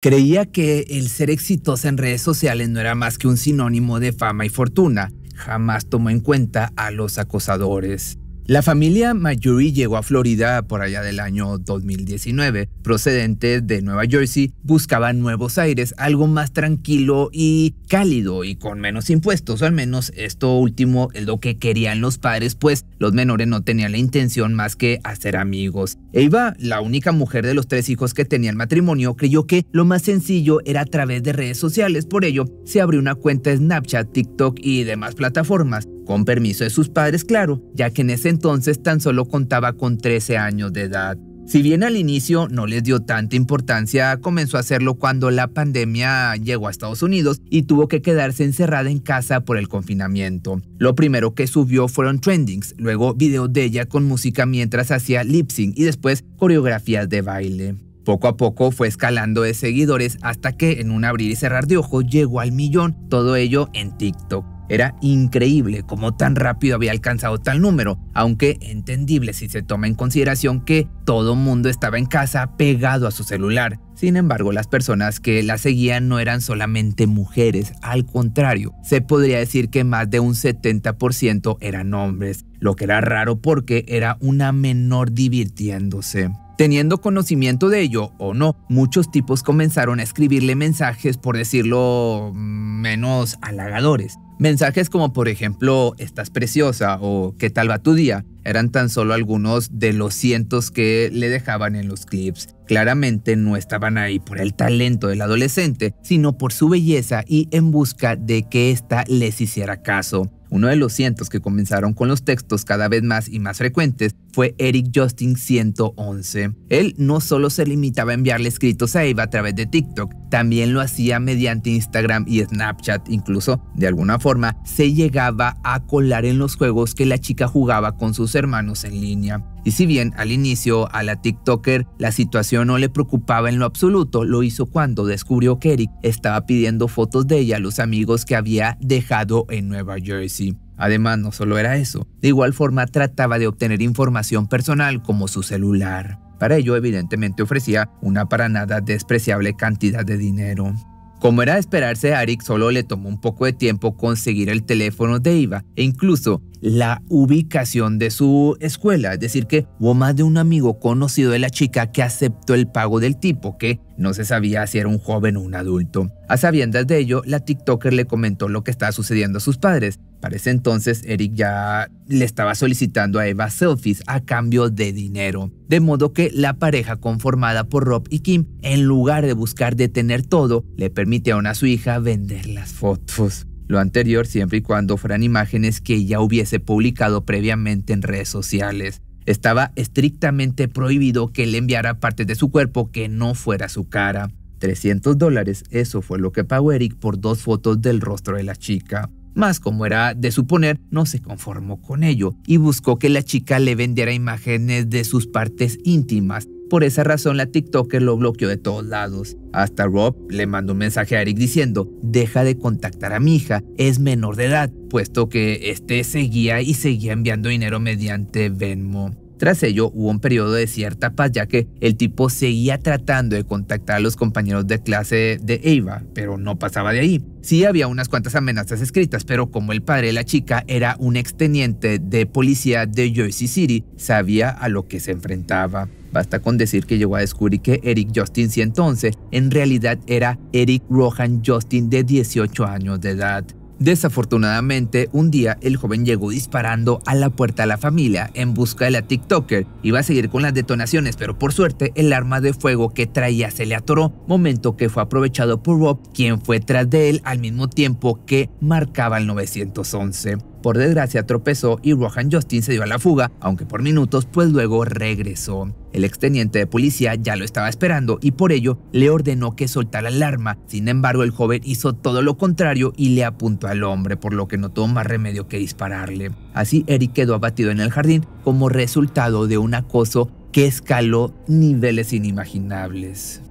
Creía que el ser exitosa en redes sociales no era más que un sinónimo de fama y fortuna. Jamás tomó en cuenta a los acosadores. La familia Mayuri llegó a Florida por allá del año 2019. Procedentes de Nueva Jersey, buscaban nuevos aires, algo más tranquilo y cálido y con menos impuestos, al menos esto último es lo que querían los padres, pues los menores no tenían la intención más que hacer amigos. Eva, la única mujer de los tres hijos que tenía matrimonio, creyó que lo más sencillo era a través de redes sociales, por ello se abrió una cuenta en Snapchat, TikTok y demás plataformas, con permiso de sus padres, claro, ya que en ese entonces tan solo contaba con 13 años de edad. Si bien al inicio no les dio tanta importancia, comenzó a hacerlo cuando la pandemia llegó a Estados Unidos y tuvo que quedarse encerrada en casa por el confinamiento. Lo primero que subió fueron trendings, luego videos de ella con música mientras hacía lip sync y después coreografías de baile. Poco a poco fue escalando de seguidores hasta que en un abrir y cerrar de ojos llegó al millón, todo ello en TikTok. Era increíble cómo tan rápido había alcanzado tal número, aunque entendible si se toma en consideración que todo mundo estaba en casa pegado a su celular. Sin embargo, las personas que la seguían no eran solamente mujeres, al contrario, se podría decir que más de un 70% eran hombres, lo que era raro porque era una menor divirtiéndose. Teniendo conocimiento de ello o no, muchos tipos comenzaron a escribirle mensajes, por decirlo mm, menos halagadores. Mensajes como por ejemplo, estás preciosa o qué tal va tu día, eran tan solo algunos de los cientos que le dejaban en los clips. Claramente no estaban ahí por el talento del adolescente, sino por su belleza y en busca de que ésta les hiciera caso. Uno de los cientos que comenzaron con los textos cada vez más y más frecuentes fue Eric Justin 111. Él no solo se limitaba a enviarle escritos a Eva a través de TikTok, también lo hacía mediante Instagram y Snapchat, incluso de alguna forma se llegaba a colar en los juegos que la chica jugaba con sus hermanos en línea. Y si bien al inicio a la TikToker la situación no le preocupaba en lo absoluto, lo hizo cuando descubrió que Eric estaba pidiendo fotos de ella a los amigos que había dejado en Nueva Jersey. Además, no solo era eso, de igual forma trataba de obtener información personal como su celular. Para ello, evidentemente, ofrecía una para nada despreciable cantidad de dinero. Como era de esperarse, Arik solo le tomó un poco de tiempo conseguir el teléfono de Iva e incluso la ubicación de su escuela. Es decir, que hubo más de un amigo conocido de la chica que aceptó el pago del tipo, que no se sabía si era un joven o un adulto. A sabiendas de ello, la TikToker le comentó lo que estaba sucediendo a sus padres para ese entonces, Eric ya le estaba solicitando a Eva selfies a cambio de dinero. De modo que la pareja conformada por Rob y Kim, en lugar de buscar detener todo, le permitieron a su hija vender las fotos. Lo anterior siempre y cuando fueran imágenes que ella hubiese publicado previamente en redes sociales. Estaba estrictamente prohibido que le enviara partes de su cuerpo que no fuera su cara. 300 dólares, eso fue lo que pagó Eric por dos fotos del rostro de la chica. Más como era de suponer, no se conformó con ello y buscó que la chica le vendiera imágenes de sus partes íntimas. Por esa razón la TikToker lo bloqueó de todos lados. Hasta Rob le mandó un mensaje a Eric diciendo, deja de contactar a mi hija, es menor de edad, puesto que este seguía y seguía enviando dinero mediante Venmo. Tras ello, hubo un periodo de cierta paz, ya que el tipo seguía tratando de contactar a los compañeros de clase de Eva, pero no pasaba de ahí. Sí había unas cuantas amenazas escritas, pero como el padre de la chica era un exteniente de policía de Jersey City, sabía a lo que se enfrentaba. Basta con decir que llegó a descubrir que Eric Justin entonces, en realidad era Eric Rohan Justin de 18 años de edad. Desafortunadamente, un día el joven llegó disparando a la puerta de la familia en busca de la TikToker. Iba a seguir con las detonaciones, pero por suerte el arma de fuego que traía se le atoró, momento que fue aprovechado por Rob, quien fue tras de él al mismo tiempo que marcaba el 911. Por desgracia tropezó y Rohan Justin se dio a la fuga, aunque por minutos, pues luego regresó. El exteniente de policía ya lo estaba esperando y por ello le ordenó que soltara el arma. Sin embargo, el joven hizo todo lo contrario y le apuntó al hombre, por lo que no tuvo más remedio que dispararle. Así, Eric quedó abatido en el jardín como resultado de un acoso que escaló niveles inimaginables.